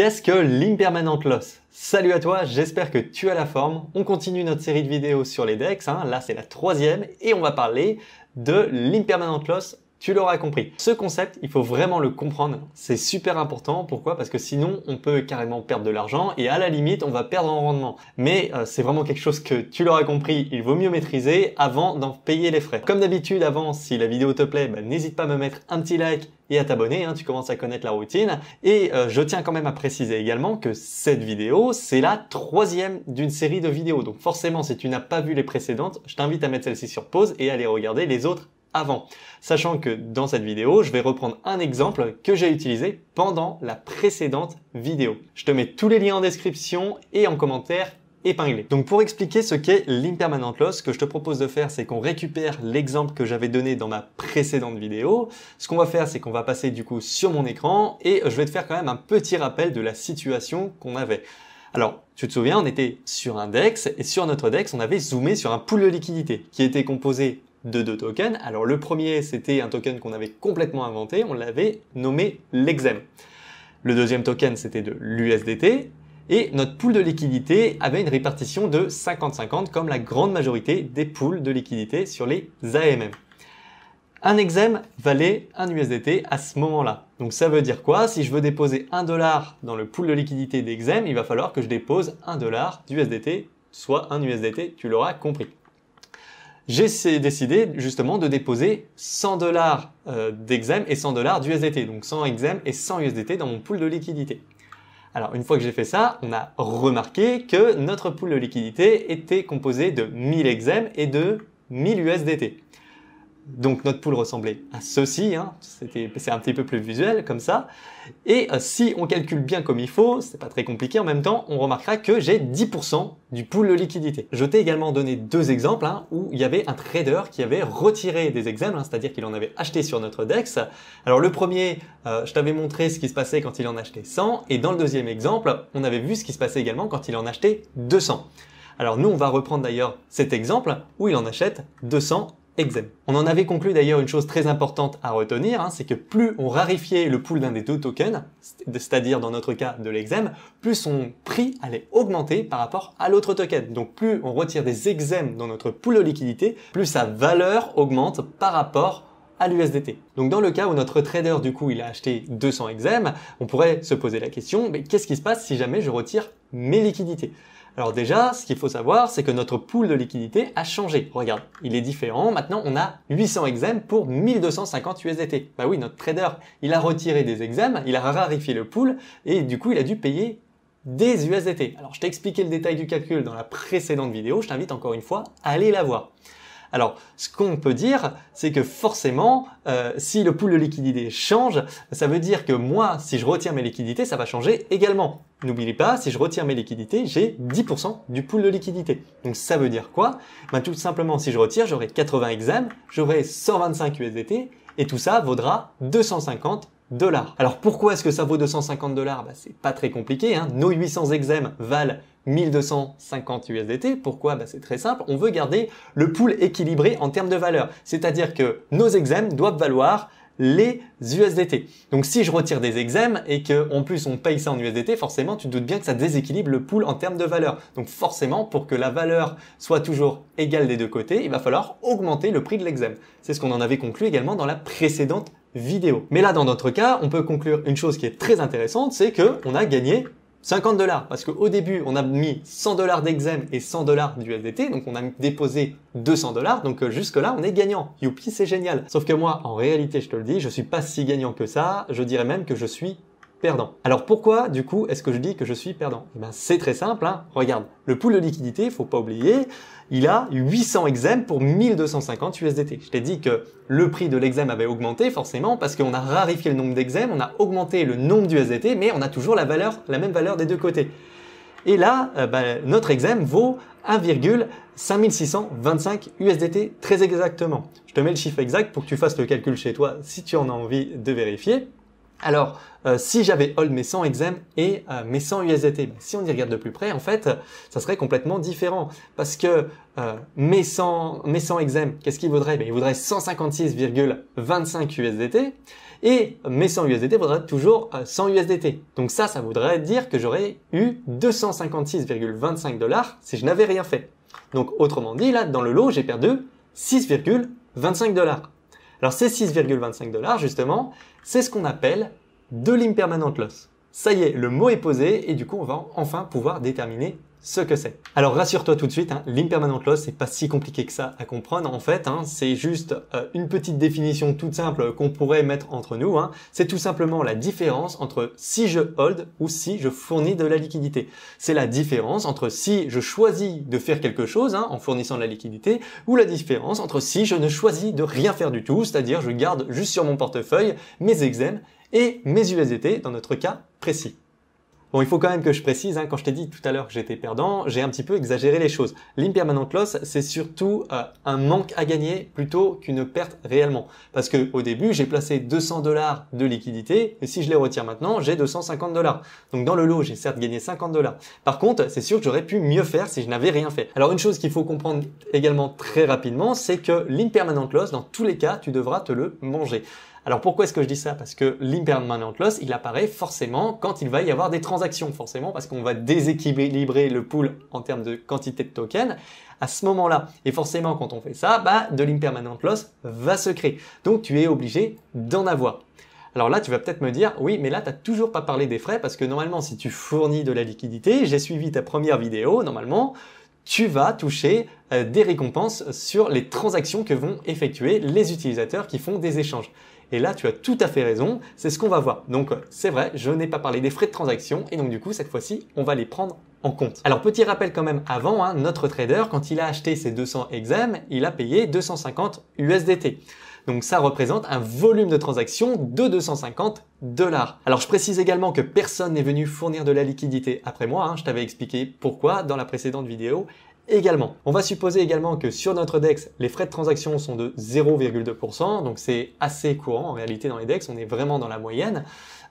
Qu'est-ce que l'impermanent loss Salut à toi, j'espère que tu as la forme. On continue notre série de vidéos sur les DEX, hein. là c'est la troisième, et on va parler de l'impermanent loss tu l'auras compris. Ce concept, il faut vraiment le comprendre. C'est super important. Pourquoi Parce que sinon, on peut carrément perdre de l'argent et à la limite, on va perdre en rendement. Mais euh, c'est vraiment quelque chose que tu l'auras compris, il vaut mieux maîtriser avant d'en payer les frais. Comme d'habitude, avant, si la vidéo te plaît, bah, n'hésite pas à me mettre un petit like et à t'abonner, hein. tu commences à connaître la routine. Et euh, je tiens quand même à préciser également que cette vidéo, c'est la troisième d'une série de vidéos. Donc forcément, si tu n'as pas vu les précédentes, je t'invite à mettre celle-ci sur pause et à aller regarder les autres avant. Sachant que dans cette vidéo, je vais reprendre un exemple que j'ai utilisé pendant la précédente vidéo. Je te mets tous les liens en description et en commentaire épinglés. Donc pour expliquer ce qu'est l'impermanent loss, ce que je te propose de faire, c'est qu'on récupère l'exemple que j'avais donné dans ma précédente vidéo. Ce qu'on va faire, c'est qu'on va passer du coup sur mon écran et je vais te faire quand même un petit rappel de la situation qu'on avait. Alors, tu te souviens, on était sur un DEX et sur notre DEX, on avait zoomé sur un pool de liquidité qui était composé de deux tokens. Alors le premier, c'était un token qu'on avait complètement inventé, on l'avait nommé l'EXEM. Le deuxième token, c'était de l'USDT. Et notre pool de liquidité avait une répartition de 50-50 comme la grande majorité des pools de liquidité sur les AMM. Un exem valait un USDT à ce moment-là. Donc ça veut dire quoi Si je veux déposer un dollar dans le pool de liquidité d'exem, il va falloir que je dépose un dollar d'USDT, soit un USDT, tu l'auras compris j'ai décidé justement de déposer 100 dollars euh, d'exem et 100 dollars d'USDT, donc 100 exem et 100 USDT dans mon pool de liquidité. Alors une fois que j'ai fait ça, on a remarqué que notre pool de liquidité était composé de 1000 exem et de 1000 USDT donc notre pool ressemblait à ceci, hein, c'est un petit peu plus visuel comme ça. Et euh, si on calcule bien comme il faut, c'est pas très compliqué en même temps, on remarquera que j'ai 10% du pool de liquidité. Je t'ai également donné deux exemples hein, où il y avait un trader qui avait retiré des exemples, hein, c'est-à-dire qu'il en avait acheté sur notre DEX. Alors le premier, euh, je t'avais montré ce qui se passait quand il en achetait 100, et dans le deuxième exemple, on avait vu ce qui se passait également quand il en achetait 200. Alors nous, on va reprendre d'ailleurs cet exemple où il en achète 200 on en avait conclu d'ailleurs une chose très importante à retenir, hein, c'est que plus on rarifiait le pool d'un des deux tokens, c'est-à-dire dans notre cas de l'exem, plus son prix allait augmenter par rapport à l'autre token. Donc plus on retire des exem dans notre pool de liquidité, plus sa valeur augmente par rapport à l'USDT. Donc dans le cas où notre trader du coup il a acheté 200 exem, on pourrait se poser la question, mais qu'est-ce qui se passe si jamais je retire mes liquidités alors déjà, ce qu'il faut savoir, c'est que notre pool de liquidité a changé. Regarde, il est différent. Maintenant, on a 800 exams pour 1250 USDT. Bah oui, notre trader, il a retiré des exams, il a rarifié le pool et du coup, il a dû payer des USDT. Alors, je t'ai expliqué le détail du calcul dans la précédente vidéo. Je t'invite encore une fois à aller la voir. Alors, ce qu'on peut dire, c'est que forcément, euh, si le pool de liquidité change, ça veut dire que moi, si je retire mes liquidités, ça va changer également. N'oubliez pas, si je retire mes liquidités, j'ai 10% du pool de liquidité. Donc ça veut dire quoi ben, Tout simplement, si je retire, j'aurai 80 exams, j'aurai 125 USDT, et tout ça vaudra 250 alors pourquoi est-ce que ça vaut 250 dollars bah, C'est pas très compliqué. Hein. Nos 800 exèmes valent 1250 USDT. Pourquoi bah, C'est très simple. On veut garder le pool équilibré en termes de valeur. C'est-à-dire que nos exèmes doivent valoir les USDT. Donc si je retire des exèmes et qu'en plus on paye ça en USDT, forcément tu te doutes bien que ça déséquilibre le pool en termes de valeur. Donc forcément pour que la valeur soit toujours égale des deux côtés, il va falloir augmenter le prix de l'exem. C'est ce qu'on en avait conclu également dans la précédente vidéo. Mais là, dans notre cas, on peut conclure une chose qui est très intéressante, c'est que on a gagné 50 dollars parce qu'au début on a mis 100 dollars d'exem et 100 dollars du LDT, donc on a déposé 200 dollars donc euh, jusque là on est gagnant youpi c'est génial sauf que moi en réalité je te le dis je suis pas si gagnant que ça je dirais même que je suis perdant. Alors pourquoi, du coup, est-ce que je dis que je suis perdant eh ben, C'est très simple, hein. regarde, le pool de liquidité, faut pas oublier, il a 800 exem pour 1250 USDT. Je t'ai dit que le prix de l'exem avait augmenté forcément parce qu'on a rarifié le nombre d'exems, on a augmenté le nombre d'USDT, mais on a toujours la, valeur, la même valeur des deux côtés. Et là, euh, ben, notre exem vaut 1,5625 USDT très exactement. Je te mets le chiffre exact pour que tu fasses le calcul chez toi si tu en as envie de vérifier. Alors, euh, si j'avais hold mes 100 exem et euh, mes 100 USDT, ben, si on y regarde de plus près, en fait, ça serait complètement différent. Parce que euh, mes 100, mes qu'est-ce qu'il vaudrait ben, Il vaudrait 156,25 USDT. Et mes 100 USDT voudraient toujours 100 USDT. Donc ça, ça voudrait dire que j'aurais eu 256,25 dollars si je n'avais rien fait. Donc autrement dit, là, dans le lot, j'ai perdu 6,25 dollars. Alors ces 6,25 dollars, justement, c'est ce qu'on appelle de l'impermanent loss. Ça y est, le mot est posé et du coup, on va enfin pouvoir déterminer ce que c'est. Alors rassure-toi tout de suite, hein, l'impermanent loss, c'est pas si compliqué que ça à comprendre. En fait, hein. c'est juste euh, une petite définition toute simple qu'on pourrait mettre entre nous. Hein. C'est tout simplement la différence entre si je hold ou si je fournis de la liquidité. C'est la différence entre si je choisis de faire quelque chose en fournissant de la liquidité ou la différence entre si je ne choisis de rien faire du tout, c'est-à-dire je garde juste sur mon portefeuille mes exems et mes USDT dans notre cas précis. Bon, il faut quand même que je précise, hein, quand je t'ai dit tout à l'heure que j'étais perdant, j'ai un petit peu exagéré les choses. L'impermanent loss, c'est surtout euh, un manque à gagner plutôt qu'une perte réellement. Parce que au début, j'ai placé 200 dollars de liquidité, et si je les retire maintenant, j'ai 250 dollars. Donc dans le lot, j'ai certes gagné 50 dollars. Par contre, c'est sûr que j'aurais pu mieux faire si je n'avais rien fait. Alors une chose qu'il faut comprendre également très rapidement, c'est que l'impermanent loss, dans tous les cas, tu devras te le manger. Alors pourquoi est-ce que je dis ça Parce que l'impermanent loss, il apparaît forcément quand il va y avoir des transactions, forcément, parce qu'on va déséquilibrer le pool en termes de quantité de tokens à ce moment-là. Et forcément, quand on fait ça, bah, de l'impermanent loss va se créer. Donc tu es obligé d'en avoir. Alors là, tu vas peut-être me dire, oui, mais là, tu n'as toujours pas parlé des frais parce que normalement, si tu fournis de la liquidité, j'ai suivi ta première vidéo, normalement, tu vas toucher euh, des récompenses sur les transactions que vont effectuer les utilisateurs qui font des échanges. Et là, tu as tout à fait raison, c'est ce qu'on va voir. Donc, euh, c'est vrai, je n'ai pas parlé des frais de transaction, et donc du coup, cette fois-ci, on va les prendre en compte. Alors petit rappel quand même avant, hein, notre trader quand il a acheté ses 200 exams, il a payé 250 USDT. Donc ça représente un volume de transaction de 250 dollars. Alors je précise également que personne n'est venu fournir de la liquidité après moi, hein. je t'avais expliqué pourquoi dans la précédente vidéo, également. On va supposer également que sur notre DEX, les frais de transaction sont de 0,2%, donc c'est assez courant en réalité dans les DEX, on est vraiment dans la moyenne.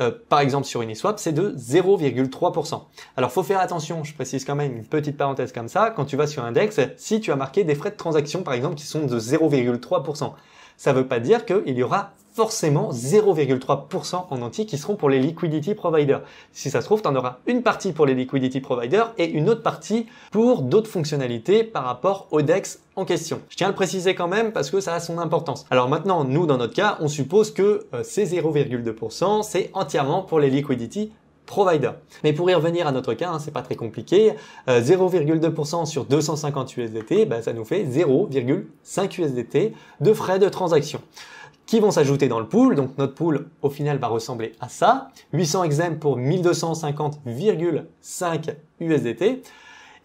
Euh, par exemple sur Uniswap, c'est de 0,3%. Alors faut faire attention, je précise quand même une petite parenthèse comme ça, quand tu vas sur un DEX, si tu as marqué des frais de transaction par exemple qui sont de 0,3%, ça ne veut pas dire qu'il y aura forcément 0,3% en entier qui seront pour les liquidity providers. Si ça se trouve, tu en auras une partie pour les liquidity providers et une autre partie pour d'autres fonctionnalités par rapport au DEX en question. Je tiens à le préciser quand même parce que ça a son importance. Alors maintenant, nous, dans notre cas, on suppose que euh, ces 0,2%, c'est entièrement pour les liquidity Providers. Mais pour y revenir à notre cas, hein, c'est pas très compliqué. 0,2% euh, sur 250 USDT, ben, ça nous fait 0,5 USDT de frais de transaction qui vont s'ajouter dans le pool. Donc notre pool au final va ressembler à ça. 800 XM pour 1250,5 USDT.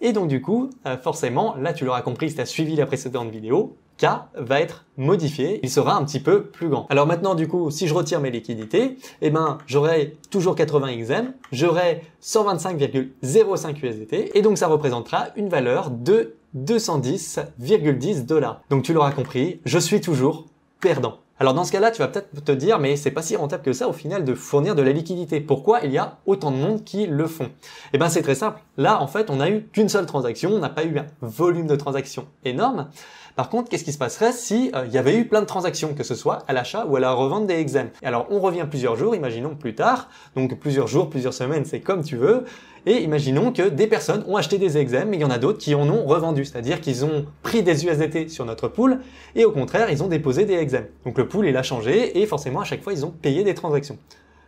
Et donc du coup, euh, forcément, là tu l'auras compris si tu as suivi la précédente vidéo, K va être modifié, il sera un petit peu plus grand. Alors maintenant du coup, si je retire mes liquidités, eh ben j'aurai toujours 80 XM, j'aurai 125,05 USDT et donc ça représentera une valeur de 210,10 dollars. Donc tu l'auras compris, je suis toujours perdant. Alors dans ce cas-là, tu vas peut-être te dire, mais c'est pas si rentable que ça au final de fournir de la liquidité. Pourquoi il y a autant de monde qui le font Eh ben c'est très simple. Là, en fait, on n'a eu qu'une seule transaction, on n'a pas eu un volume de transactions énorme. Par contre, qu'est-ce qui se passerait si euh, il y avait eu plein de transactions, que ce soit à l'achat ou à la revente des exams Alors on revient plusieurs jours, imaginons plus tard, donc plusieurs jours, plusieurs semaines, c'est comme tu veux. Et imaginons que des personnes ont acheté des exams, mais il y en a d'autres qui en ont revendu, c'est-à-dire qu'ils ont pris des USDT sur notre pool et au contraire, ils ont déposé des exams. Donc le pool, il a changé et forcément, à chaque fois, ils ont payé des transactions.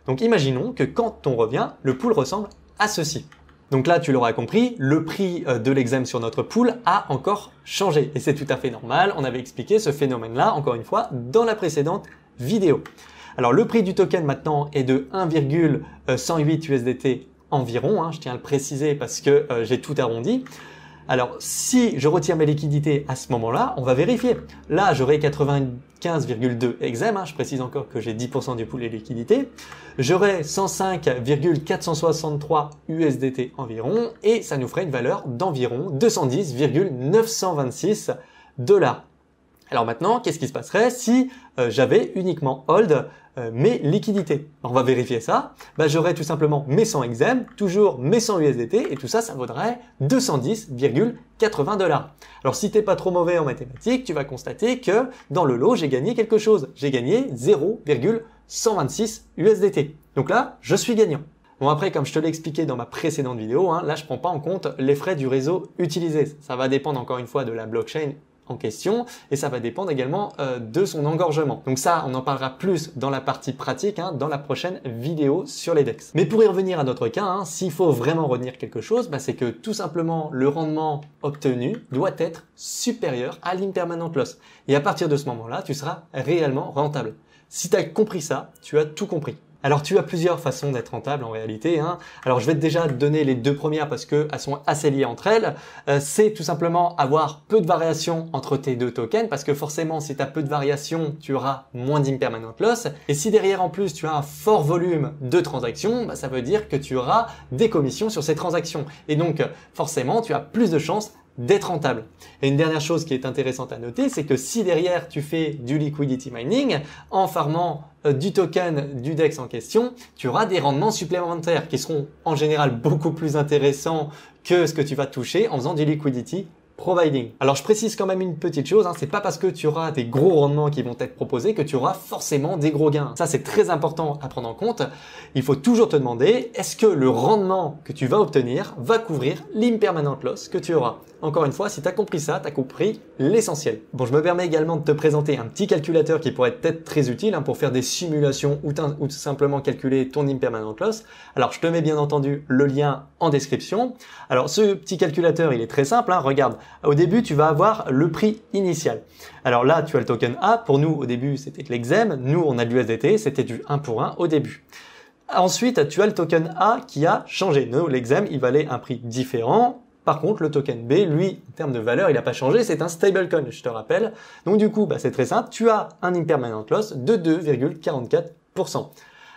Donc imaginons que quand on revient, le pool ressemble à ceci. Donc là, tu l'auras compris, le prix euh, de l'examen sur notre pool a encore changé. Et c'est tout à fait normal, on avait expliqué ce phénomène-là, encore une fois, dans la précédente vidéo. Alors le prix du token maintenant est de 1,108 euh, USDT environ, hein, je tiens à le préciser parce que euh, j'ai tout arrondi. Alors si je retire mes liquidités à ce moment-là, on va vérifier. Là, j'aurai 95,2 exem, hein, je précise encore que j'ai 10% du pool et liquidités. J'aurai 105,463 USDT environ et ça nous ferait une valeur d'environ 210,926 dollars. Alors maintenant, qu'est-ce qui se passerait si euh, j'avais uniquement hold euh, mes liquidités On va vérifier ça. Bah, j'aurais tout simplement mes 100 exem, toujours mes 100 USDT, et tout ça, ça vaudrait 210,80 dollars. Alors si t'es pas trop mauvais en mathématiques, tu vas constater que dans le lot, j'ai gagné quelque chose. J'ai gagné 0,126 USDT. Donc là, je suis gagnant. Bon après, comme je te l'ai expliqué dans ma précédente vidéo, hein, là je prends pas en compte les frais du réseau utilisé. Ça va dépendre encore une fois de la blockchain en question et ça va dépendre également euh, de son engorgement. Donc ça, on en parlera plus dans la partie pratique, hein, dans la prochaine vidéo sur les DEX. Mais pour y revenir à notre cas, hein, s'il faut vraiment retenir quelque chose, bah, c'est que tout simplement le rendement obtenu doit être supérieur à l'impermanent loss. Et à partir de ce moment-là, tu seras réellement rentable. Si tu as compris ça, tu as tout compris. Alors tu as plusieurs façons d'être rentable en réalité. Hein. Alors je vais déjà te donner les deux premières parce que sont assez liées entre elles. Euh, c'est tout simplement avoir peu de variations entre tes deux tokens parce que forcément si tu as peu de variations tu auras moins d'impermanent loss. Et si derrière en plus tu as un fort volume de transactions, bah, ça veut dire que tu auras des commissions sur ces transactions. Et donc forcément tu as plus de chances d'être rentable. Et une dernière chose qui est intéressante à noter, c'est que si derrière tu fais du liquidity mining, en farmant euh, du token du DEX en question, tu auras des rendements supplémentaires qui seront en général beaucoup plus intéressants que ce que tu vas toucher en faisant du liquidity alors je précise quand même une petite chose, hein. c'est pas parce que tu auras des gros rendements qui vont être proposés que tu auras forcément des gros gains. Ça c'est très important à prendre en compte. Il faut toujours te demander est-ce que le rendement que tu vas obtenir va couvrir l'impermanent loss que tu auras. Encore une fois, si tu as compris ça, tu as compris l'essentiel. Bon, je me permets également de te présenter un petit calculateur qui pourrait être très utile hein, pour faire des simulations ou, tout simplement calculer ton impermanent loss. Alors je te mets bien entendu le lien en description. Alors ce petit calculateur, il est très simple, hein. regarde au début, tu vas avoir le prix initial. Alors là, tu as le token A. Pour nous, au début, c'était de l'exem. Nous, on a de l'USDT. C'était du 1 pour 1 au début. Ensuite, tu as le token A qui a changé. Nous, l'exem, il valait un prix différent. Par contre, le token B, lui, en termes de valeur, il n'a pas changé, c'est un stablecoin, je te rappelle. Donc du coup, bah, c'est très simple, tu as un impermanent loss de 2,44%.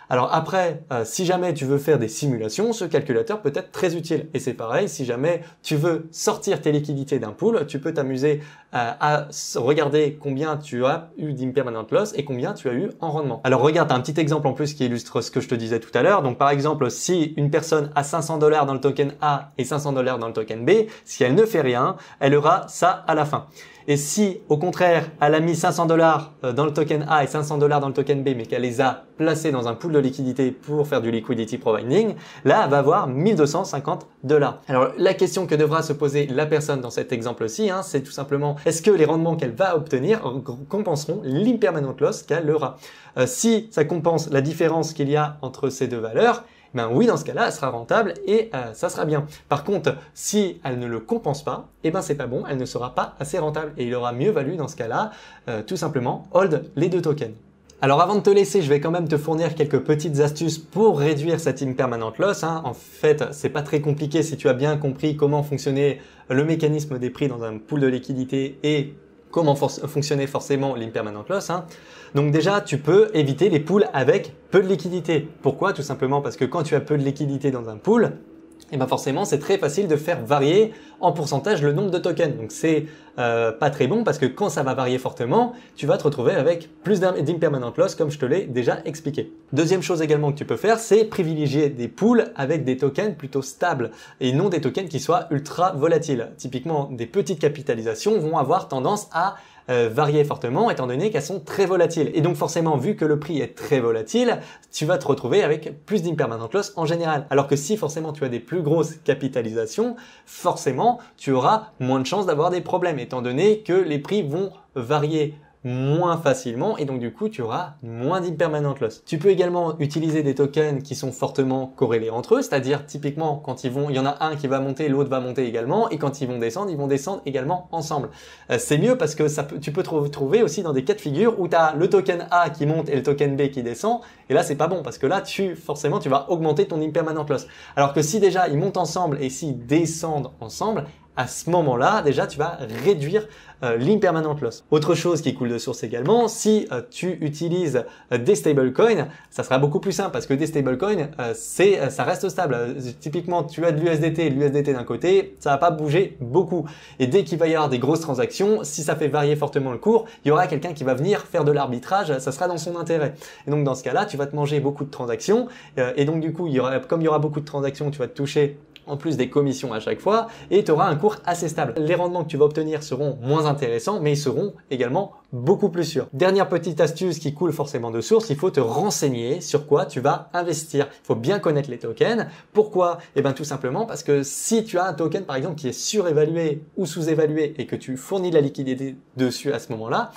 Alors après, euh, si jamais tu veux faire des simulations, ce calculateur peut être très utile. Et c'est pareil, si jamais tu veux sortir tes liquidités d'un pool, tu peux t'amuser euh, à regarder combien tu as eu d'impermanent loss et combien tu as eu en rendement. Alors regarde, un petit exemple en plus qui illustre ce que je te disais tout à l'heure. Donc par exemple, si une personne a 500 dollars dans le token A et 500 dollars dans le token B, si elle ne fait rien, elle aura ça à la fin. Et si, au contraire, elle a mis 500 dollars euh, dans le token A et 500 dollars dans le token B, mais qu'elle les a placés dans un pool de liquidité pour faire du liquidity providing, là, elle va avoir 1250 dollars. Alors, la question que devra se poser la personne dans cet exemple-ci, hein, c'est tout simplement est-ce que les rendements qu'elle va obtenir compenseront l'impermanent loss qu'elle aura euh, Si ça compense la différence qu'il y a entre ces deux valeurs, eh ben oui, dans ce cas-là, elle sera rentable et euh, ça sera bien. Par contre, si elle ne le compense pas, eh ben c'est pas bon, elle ne sera pas assez rentable et il aura mieux valu dans ce cas-là, euh, tout simplement, hold les deux tokens. Alors avant de te laisser, je vais quand même te fournir quelques petites astuces pour réduire cette impermanente loss. Hein. En fait, c'est pas très compliqué si tu as bien compris comment fonctionnait le mécanisme des prix dans un pool de liquidité et comment fonctionnait forcément l'impermanente loss. Hein. Donc déjà, tu peux éviter les pools avec peu de liquidité. Pourquoi Tout simplement parce que quand tu as peu de liquidité dans un pool, et eh ben forcément c'est très facile de faire varier en pourcentage le nombre de tokens. Donc c'est euh, pas très bon parce que quand ça va varier fortement, tu vas te retrouver avec plus d'impermanent loss comme je te l'ai déjà expliqué. Deuxième chose également que tu peux faire, c'est privilégier des pools avec des tokens plutôt stables et non des tokens qui soient ultra volatiles. Typiquement, des petites capitalisations vont avoir tendance à euh, varier fortement étant donné qu'elles sont très volatiles. Et donc forcément, vu que le prix est très volatile, tu vas te retrouver avec plus d'impermanent loss en général. Alors que si forcément tu as des plus grosses capitalisations, forcément tu auras moins de chances d'avoir des problèmes étant donné que les prix vont varier moins facilement et donc du coup tu auras moins d'impermanent loss. Tu peux également utiliser des tokens qui sont fortement corrélés entre eux, c'est-à-dire typiquement quand ils vont, il y en a un qui va monter, l'autre va monter également et quand ils vont descendre, ils vont descendre également ensemble. Euh, c'est mieux parce que tu peux te retrouver aussi dans des cas de figure où tu as le token A qui monte et le token B qui descend et là c'est pas bon parce que là tu forcément tu vas augmenter ton impermanent loss. Alors que si déjà ils montent ensemble et s'ils descendent ensemble, à ce moment-là, déjà, tu vas réduire l'impermanente euh, l'impermanent loss. Autre chose qui coule de source également, si euh, tu utilises euh, des stablecoins, ça sera beaucoup plus simple parce que des stablecoins, c'est, ça reste stable. typiquement, tu as de l'USDT, et l'USDT d'un côté, ça va pas bouger beaucoup. Et dès qu'il va y avoir des grosses transactions, si ça fait varier fortement le cours, il y aura quelqu'un qui va venir faire de l'arbitrage, ça sera dans son intérêt. Et donc dans ce cas-là, tu vas te manger beaucoup de transactions et donc du coup, comme il y aura beaucoup de transactions, tu vas te toucher en plus des commissions à chaque fois, et tu auras un cours assez stable. Les rendements que tu vas obtenir seront moins intéressants, mais ils seront également beaucoup plus sûrs. Dernière petite astuce qui coule forcément de source, il faut te renseigner sur quoi tu vas investir. Il faut bien connaître les tokens. Pourquoi Eh bien tout simplement parce que si tu as un token par exemple qui est surévalué ou sous-évalué et que tu fournis de la liquidité dessus à ce moment-là,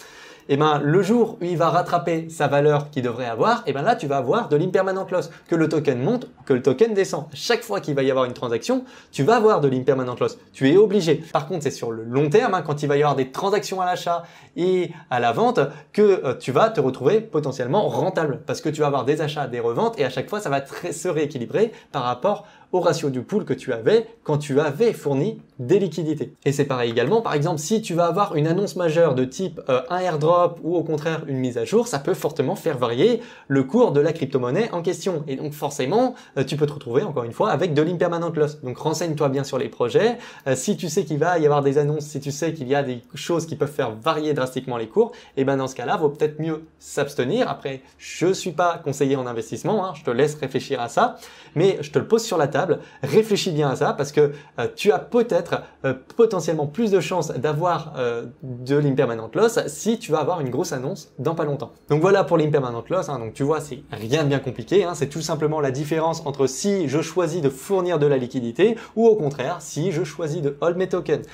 eh ben le jour où il va rattraper sa valeur qu'il devrait avoir, et eh ben là tu vas avoir de l'impermanent loss, que le token monte, que le token descend. Chaque fois qu'il va y avoir une transaction, tu vas avoir de l'impermanent loss. Tu es obligé. Par contre, c'est sur le long terme, hein, quand il va y avoir des transactions à l'achat et à la vente, que euh, tu vas te retrouver potentiellement rentable parce que tu vas avoir des achats, des reventes et à chaque fois ça va se rééquilibrer par rapport au ratio du pool que tu avais quand tu avais fourni des liquidités. Et c'est pareil également, par exemple, si tu vas avoir une annonce majeure de type euh, un airdrop ou au contraire une mise à jour, ça peut fortement faire varier le cours de la crypto-monnaie en question. Et donc forcément, euh, tu peux te retrouver encore une fois avec de l'impermanent loss. Donc renseigne-toi bien sur les projets. Euh, si tu sais qu'il va y avoir des annonces, si tu sais qu'il y a des choses qui peuvent faire varier drastiquement les cours, et eh ben dans ce cas-là, vaut peut-être mieux s'abstenir. Après, je suis pas conseiller en investissement, hein, je te laisse réfléchir à ça, mais je te le pose sur la table Réfléchis bien à ça parce que euh, tu as peut-être euh, potentiellement plus de chances d'avoir euh, de l'impermanent loss si tu vas avoir une grosse annonce dans pas longtemps. Donc voilà pour l'impermanent loss. Hein. donc tu vois, c'est rien de bien compliqué. Hein. c'est tout simplement la différence entre si je choisis de fournir de la liquidité ou au contraire si je choisis de hold mes tokens.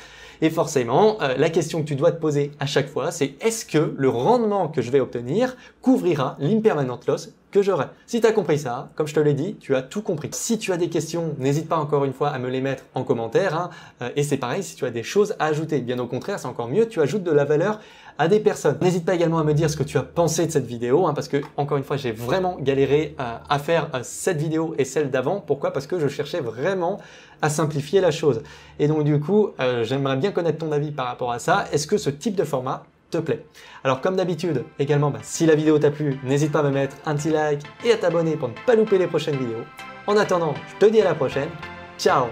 Et forcément, la question que tu dois te poser à chaque fois, c'est est-ce que le rendement que je vais obtenir couvrira l'impermanent loss j'aurais. Si tu as compris ça, comme je te l'ai dit, tu as tout compris. Si tu as des questions, n'hésite pas encore une fois à me les mettre en commentaire. Hein. Euh, et c'est pareil, si tu as des choses à ajouter, bien au contraire, c'est encore mieux, tu ajoutes de la valeur à des personnes. N'hésite pas également à me dire ce que tu as pensé de cette vidéo, hein, parce que encore une fois, j'ai vraiment galéré euh, à faire euh, cette vidéo et celle d'avant. Pourquoi Parce que je cherchais vraiment à simplifier la chose. Et donc du coup, j'aimerais bien connaître ton avis par rapport à ça. Est-ce que ce type de format plaît. Alors comme d'habitude, également, bah, si la vidéo t'a plu, n'hésite pas à me mettre un petit like et à t'abonner pour ne pas louper les prochaines vidéos. En attendant, je te dis à la prochaine. Ciao